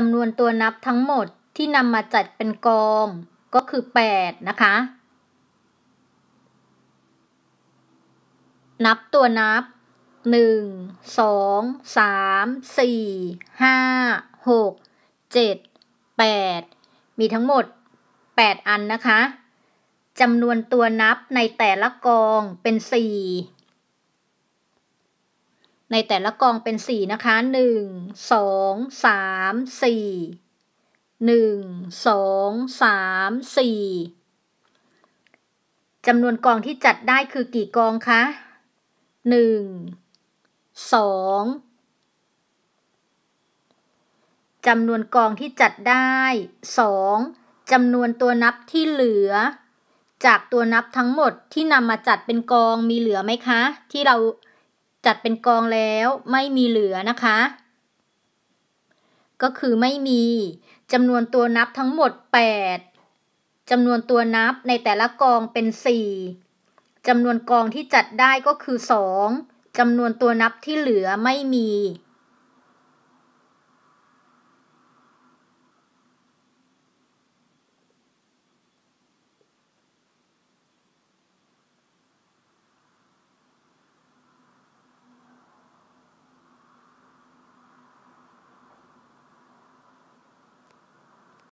จำนวนตัวนับทั้งหมดที่นำมาจัดเป็นกองก็คือ 8 นะคะ นับตัวนับ 1 2 3 4 5 6 7 8 มีทั้งหมด 8 อันนะคะจำนวนตัวนับในแต่ละกองเป็น 4ในแต่ละกองเป็น 4 นะคะ 1 2 3 4 1 2 3 4จำนวนกองที่จัดได้คือกี่กองคะ1 2จำนวนกองที่จัดได้2จำนวนตัวนับที่เหลือ จากตัวนับทั้งหมดที่นำมาจัดเป็นกองมีเหลือไหมคะ ที่เราจัดเป็นกองแล้วไม่มีเหลือนะคะ ก็คือไม่มีจำนวนตัวนับทั้งหมด 8จำนวนตัวนับในแต่ละกองเป็น 4จำนวนกองที่จัดได้ก็คือ 2จำนวนตัวนับที่เหลือไม่มี